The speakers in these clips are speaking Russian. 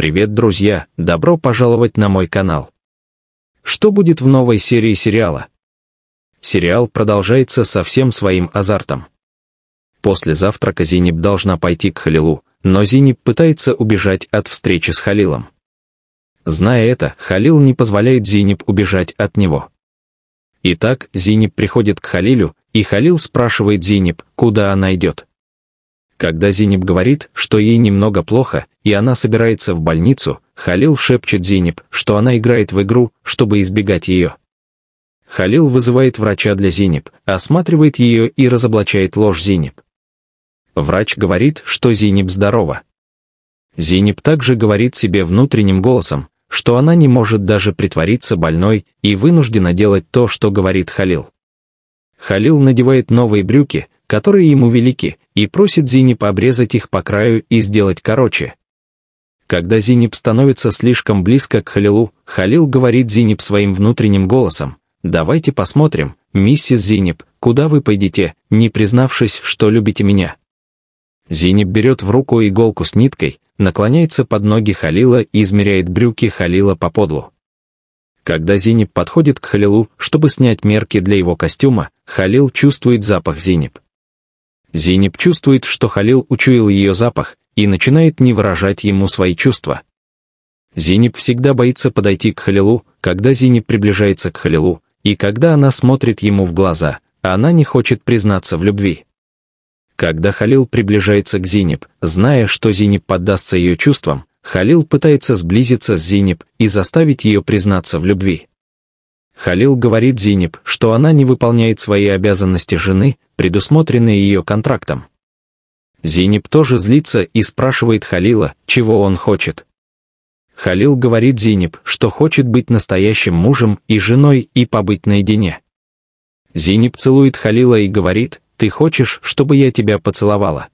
Привет, друзья! Добро пожаловать на мой канал. Что будет в новой серии сериала? Сериал продолжается со всем своим азартом. После завтрака Зиниб должна пойти к Халилу, но Зиниб пытается убежать от встречи с Халилом. Зная это, Халил не позволяет Зиниб убежать от него. Итак, Зиниб приходит к Халилю, и Халил спрашивает Зиниб, куда она идет. Когда Зинеб говорит, что ей немного плохо, и она собирается в больницу, Халил шепчет Зинеб, что она играет в игру, чтобы избегать ее. Халил вызывает врача для Зинеб, осматривает ее и разоблачает ложь Зинеб. Врач говорит, что Зинеб здорова. Зинеб также говорит себе внутренним голосом, что она не может даже притвориться больной и вынуждена делать то, что говорит Халил. Халил надевает новые брюки, которые ему велики, и просит Зиниб обрезать их по краю и сделать короче. Когда Зиниб становится слишком близко к Халилу, Халил говорит Зиниб своим внутренним голосом. «Давайте посмотрим, миссис Зиниб, куда вы пойдете, не признавшись, что любите меня?» Зиниб берет в руку иголку с ниткой, наклоняется под ноги Халила и измеряет брюки Халила по подлу. Когда Зиниб подходит к Халилу, чтобы снять мерки для его костюма, Халил чувствует запах Зиниб. Зейнеп чувствует, что Халил учуял ее запах и начинает не выражать ему свои чувства. Зейнеп всегда боится подойти к Халилу, когда Зейнеп приближается к Халилу, и когда она смотрит ему в глаза, а она не хочет признаться в любви. Когда Халил приближается к Зейнеп, зная, что Зейнеп поддастся ее чувствам, Халил пытается сблизиться с Зейнеп и заставить ее признаться в любви. Халил говорит Зинеп, что она не выполняет свои обязанности жены, предусмотренные ее контрактом. Зинеп тоже злится и спрашивает Халила, чего он хочет. Халил говорит Зинеп, что хочет быть настоящим мужем и женой и побыть наедине. Зинеп целует Халила и говорит, «Ты хочешь, чтобы я тебя поцеловала?»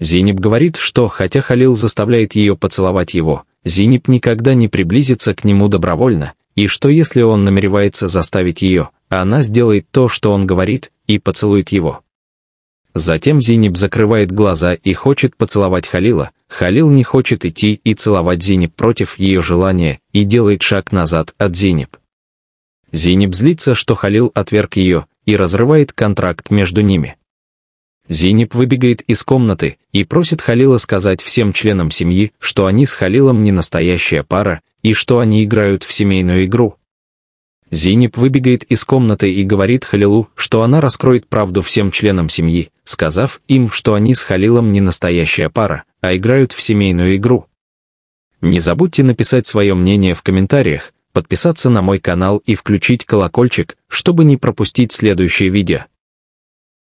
Зинеп говорит, что, хотя Халил заставляет ее поцеловать его, Зинеп никогда не приблизится к нему добровольно, и что если он намеревается заставить ее, а она сделает то, что он говорит, и поцелует его? Затем Зиниб закрывает глаза и хочет поцеловать Халила. Халил не хочет идти и целовать Зиниб против ее желания и делает шаг назад от Зиниб. Зиниб злится, что Халил отверг ее и разрывает контракт между ними. Зиниб выбегает из комнаты и просит Халила сказать всем членам семьи, что они с Халилом не настоящая пара и что они играют в семейную игру. Зинеп выбегает из комнаты и говорит Халилу, что она раскроет правду всем членам семьи, сказав им, что они с Халилом не настоящая пара, а играют в семейную игру. Не забудьте написать свое мнение в комментариях, подписаться на мой канал и включить колокольчик, чтобы не пропустить следующее видео.